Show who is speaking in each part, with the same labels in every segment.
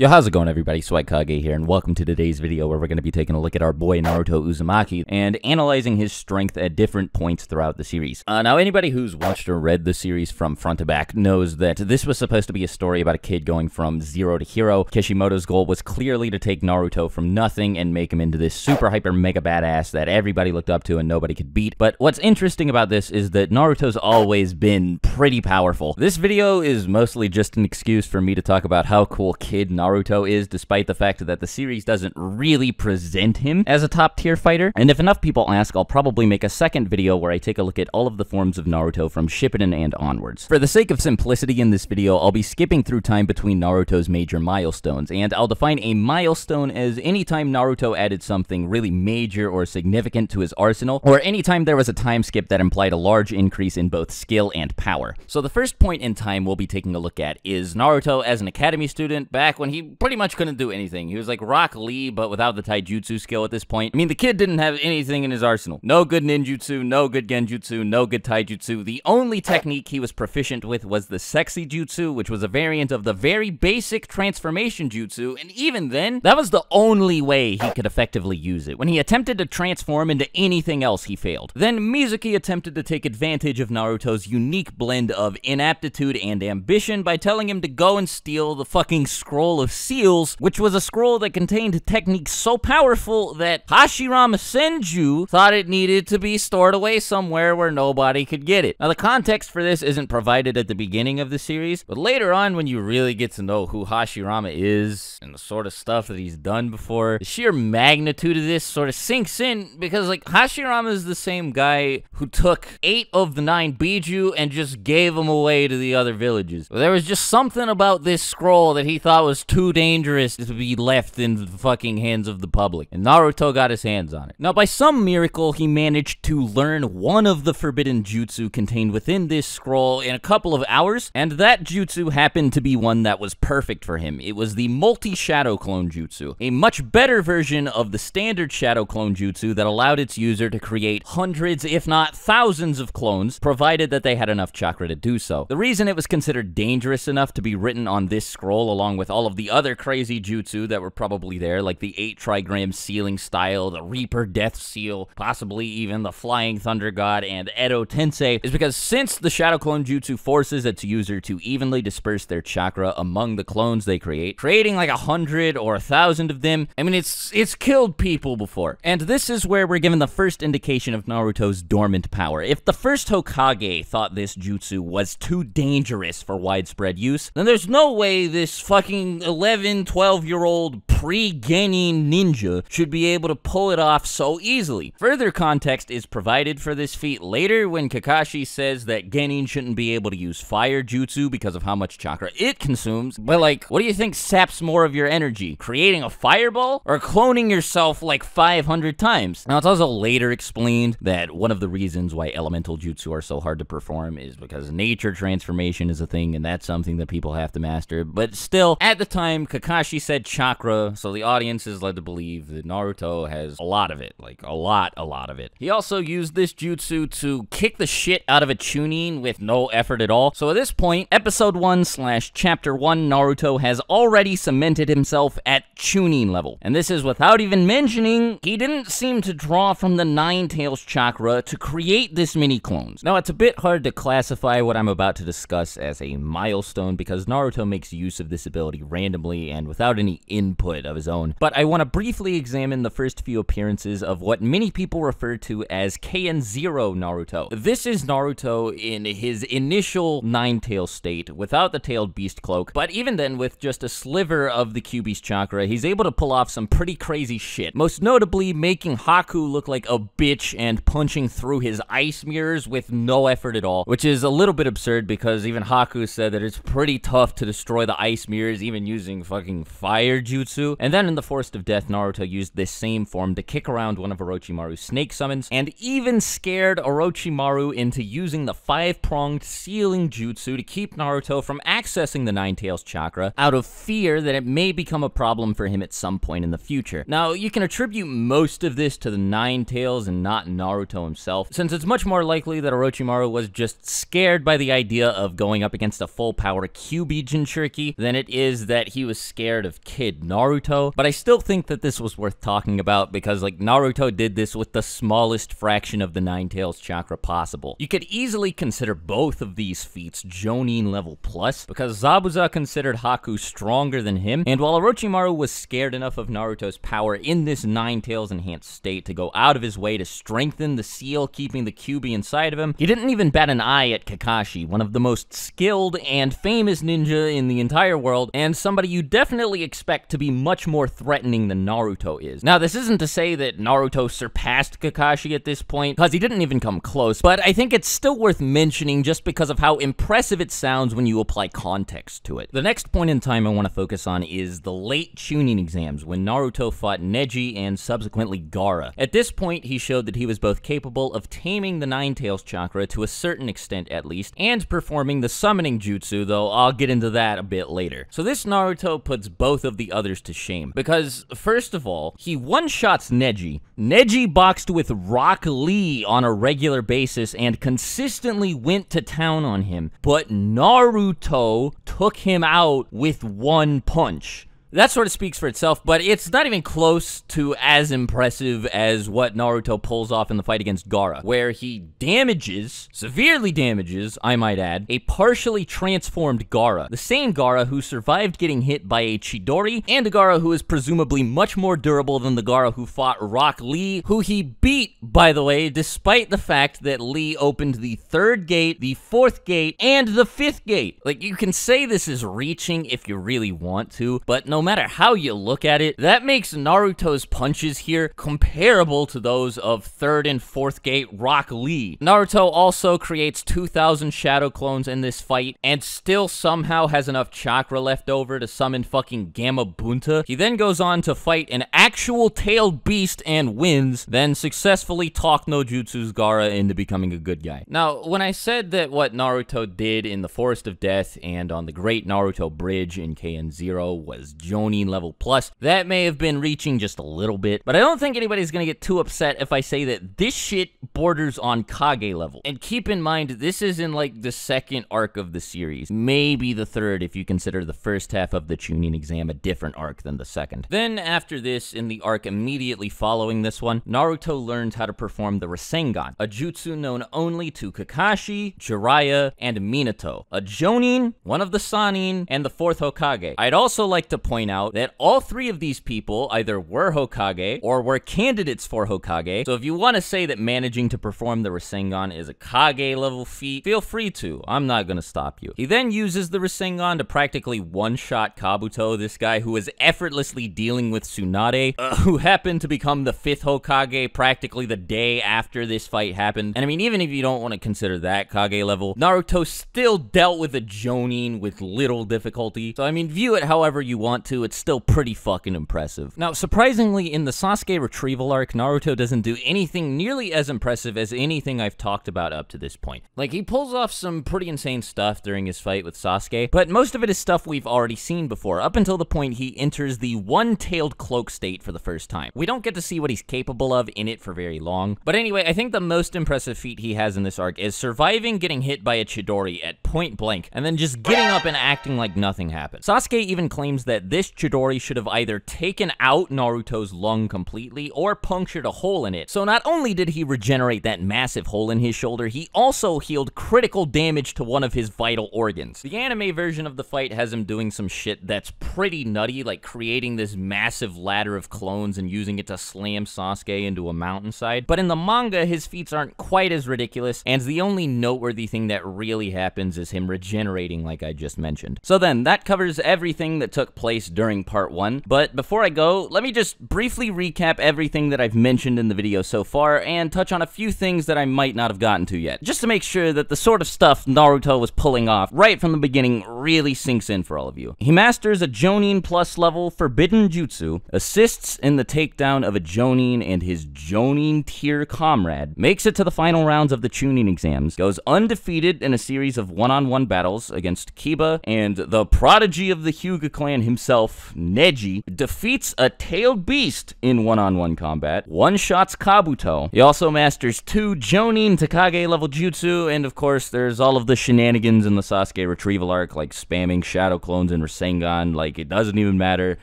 Speaker 1: Yo, how's it going everybody? Sweat Kage here, and welcome to today's video where we're going to be taking a look at our boy Naruto Uzumaki and analyzing his strength at different points throughout the series. Uh, now, anybody who's watched or read the series from front to back knows that this was supposed to be a story about a kid going from zero to hero. Kishimoto's goal was clearly to take Naruto from nothing and make him into this super hyper mega badass that everybody looked up to and nobody could beat. But what's interesting about this is that Naruto's always been pretty powerful. This video is mostly just an excuse for me to talk about how cool kid Naruto Naruto is, despite the fact that the series doesn't really present him as a top tier fighter. And if enough people ask, I'll probably make a second video where I take a look at all of the forms of Naruto from Shippuden and onwards. For the sake of simplicity in this video, I'll be skipping through time between Naruto's major milestones, and I'll define a milestone as any time Naruto added something really major or significant to his arsenal, or any time there was a time skip that implied a large increase in both skill and power. So the first point in time we'll be taking a look at is Naruto as an academy student back when he he pretty much couldn't do anything. He was like Rock Lee, but without the taijutsu skill at this point. I mean, the kid didn't have anything in his arsenal. No good ninjutsu, no good genjutsu, no good taijutsu. The only technique he was proficient with was the sexy jutsu, which was a variant of the very basic transformation jutsu, and even then, that was the only way he could effectively use it. When he attempted to transform into anything else, he failed. Then Mizuki attempted to take advantage of Naruto's unique blend of inaptitude and ambition by telling him to go and steal the fucking scroll of Seals, which was a scroll that contained techniques so powerful that Hashirama Senju thought it needed to be stored away somewhere where nobody could get it. Now, the context for this isn't provided at the beginning of the series, but later on, when you really get to know who Hashirama is and the sort of stuff that he's done before, the sheer magnitude of this sort of sinks in because, like, Hashirama is the same guy who took eight of the nine Biju and just gave them away to the other villages. There was just something about this scroll that he thought was too dangerous to be left in the fucking hands of the public. And Naruto got his hands on it. Now, by some miracle, he managed to learn one of the forbidden jutsu contained within this scroll in a couple of hours, and that jutsu happened to be one that was perfect for him. It was the multi-shadow clone jutsu, a much better version of the standard shadow clone jutsu that allowed its user to create hundreds, if not thousands of clones, provided that they had enough chakra to do so. The reason it was considered dangerous enough to be written on this scroll along with all of the the other crazy jutsu that were probably there, like the 8 trigram sealing style, the Reaper Death Seal, possibly even the Flying Thunder God, and Edo Tensei, is because since the Shadow Clone Jutsu forces its user to evenly disperse their chakra among the clones they create, creating like a hundred or a thousand of them, I mean, it's, it's killed people before. And this is where we're given the first indication of Naruto's dormant power. If the first Hokage thought this jutsu was too dangerous for widespread use, then there's no way this fucking 11, 12 year old pre-Genin ninja should be able to pull it off so easily. Further context is provided for this feat later when Kakashi says that Genin shouldn't be able to use fire jutsu because of how much chakra it consumes, but like, what do you think saps more of your energy? Creating a fireball or cloning yourself like 500 times? Now, it's also later explained that one of the reasons why elemental jutsu are so hard to perform is because nature transformation is a thing and that's something that people have to master, but still, at the time, Kakashi said chakra so the audience is led to believe that Naruto has a lot of it. Like, a lot, a lot of it. He also used this jutsu to kick the shit out of a Chunin with no effort at all. So at this point, episode 1 slash chapter 1 Naruto has already cemented himself at Chunin level. And this is without even mentioning, he didn't seem to draw from the Nine Tails chakra to create this many clones. Now, it's a bit hard to classify what I'm about to discuss as a milestone because Naruto makes use of this ability randomly and without any input of his own. But I want to briefly examine the first few appearances of what many people refer to as KN Zero Naruto. This is Naruto in his initial nine tail state without the tailed beast cloak, but even then, with just a sliver of the Kyuubi's chakra, he's able to pull off some pretty crazy shit. Most notably, making Haku look like a bitch and punching through his ice mirrors with no effort at all, which is a little bit absurd because even Haku said that it's pretty tough to destroy the ice mirrors even using fucking fire jutsu and then in the Forest of Death, Naruto used this same form to kick around one of Orochimaru's snake summons, and even scared Orochimaru into using the five-pronged sealing jutsu to keep Naruto from accessing the Nine Tails chakra out of fear that it may become a problem for him at some point in the future. Now, you can attribute most of this to the Nine Tails and not Naruto himself, since it's much more likely that Orochimaru was just scared by the idea of going up against a full-power QB Jinchuriki than it is that he was scared of Kid Naruto Naruto, but I still think that this was worth talking about because, like, Naruto did this with the smallest fraction of the Nine Tails chakra possible. You could easily consider both of these feats Jonin level plus because Zabuza considered Haku stronger than him, and while Orochimaru was scared enough of Naruto's power in this Nine Tails enhanced state to go out of his way to strengthen the seal keeping the Kyuubi inside of him, he didn't even bat an eye at Kakashi, one of the most skilled and famous ninja in the entire world, and somebody you definitely expect to be much more threatening than Naruto is. Now, this isn't to say that Naruto surpassed Kakashi at this point, because he didn't even come close, but I think it's still worth mentioning just because of how impressive it sounds when you apply context to it. The next point in time I want to focus on is the late Chunin exams, when Naruto fought Neji and subsequently Gara. At this point, he showed that he was both capable of taming the Nine Tails chakra to a certain extent at least, and performing the summoning jutsu, though I'll get into that a bit later. So this Naruto puts both of the others to to shame. Because, first of all, he one shots Neji. Neji boxed with Rock Lee on a regular basis and consistently went to town on him, but Naruto took him out with one punch that sort of speaks for itself, but it's not even close to as impressive as what Naruto pulls off in the fight against Gara, where he damages, severely damages, I might add, a partially transformed Gara. The same Gara who survived getting hit by a Chidori, and a Gara who is presumably much more durable than the Gara who fought Rock Lee, who he beat, by the way, despite the fact that Lee opened the third gate, the fourth gate, and the fifth gate. Like, you can say this is reaching if you really want to, but no no matter how you look at it, that makes Naruto's punches here comparable to those of 3rd and 4th Gate Rock Lee. Naruto also creates 2,000 Shadow Clones in this fight, and still somehow has enough chakra left over to summon fucking Gamma Bunta. He then goes on to fight an actual tailed beast and wins, then successfully talk no Jutsu's Gara into becoming a good guy. Now, when I said that what Naruto did in the Forest of Death and on the Great Naruto Bridge in KN0 was Jonin level plus. That may have been reaching just a little bit, but I don't think anybody's gonna get too upset if I say that this shit borders on Kage level. And keep in mind, this is in like the second arc of the series, maybe the third if you consider the first half of the Chunin exam a different arc than the second. Then after this, in the arc immediately following this one, Naruto learns how to perform the Rasengan, a jutsu known only to Kakashi, Jiraiya, and Minato, a Jonin, one of the Sanin, and the fourth Hokage. I'd also like to point point out that all three of these people either were Hokage or were candidates for Hokage. So if you want to say that managing to perform the Rasengan is a Kage level feat, feel free to. I'm not going to stop you. He then uses the Rasengan to practically one-shot Kabuto, this guy who was effortlessly dealing with Tsunade, uh, who happened to become the fifth Hokage practically the day after this fight happened. And I mean, even if you don't want to consider that Kage level, Naruto still dealt with a Jonin with little difficulty. So I mean, view it however you want to, it's still pretty fucking impressive. Now, surprisingly, in the Sasuke retrieval arc, Naruto doesn't do anything nearly as impressive as anything I've talked about up to this point. Like, he pulls off some pretty insane stuff during his fight with Sasuke, but most of it is stuff we've already seen before, up until the point he enters the one-tailed cloak state for the first time. We don't get to see what he's capable of in it for very long, but anyway, I think the most impressive feat he has in this arc is surviving getting hit by a Chidori at point blank, and then just getting up and acting like nothing happened. Sasuke even claims that this this Chidori should have either taken out Naruto's lung completely or punctured a hole in it. So not only did he regenerate that massive hole in his shoulder, he also healed critical damage to one of his vital organs. The anime version of the fight has him doing some shit that's pretty nutty, like creating this massive ladder of clones and using it to slam Sasuke into a mountainside. But in the manga, his feats aren't quite as ridiculous, and the only noteworthy thing that really happens is him regenerating like I just mentioned. So then, that covers everything that took place during part one. But before I go, let me just briefly recap everything that I've mentioned in the video so far and touch on a few things that I might not have gotten to yet, just to make sure that the sort of stuff Naruto was pulling off right from the beginning really sinks in for all of you. He masters a Jonin plus level Forbidden Jutsu, assists in the takedown of a Jonin and his Jonin tier comrade, makes it to the final rounds of the Chunin exams, goes undefeated in a series of one-on-one -on -one battles against Kiba and the prodigy of the Hyuga clan himself himself, Neji, defeats a tailed beast in one-on-one combat, one-shots Kabuto. He also masters two Jonin Takage level jutsu, and of course there's all of the shenanigans in the Sasuke retrieval arc, like spamming Shadow Clones and Rasengan, like it doesn't even matter,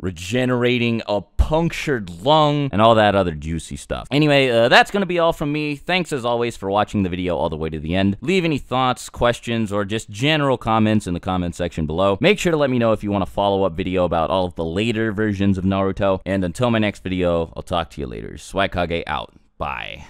Speaker 1: regenerating a punctured lung, and all that other juicy stuff. Anyway, uh, that's gonna be all from me. Thanks as always for watching the video all the way to the end. Leave any thoughts, questions, or just general comments in the comment section below. Make sure to let me know if you want a follow-up video about all of the later versions of Naruto. And until my next video, I'll talk to you later. Swag Kage out. Bye.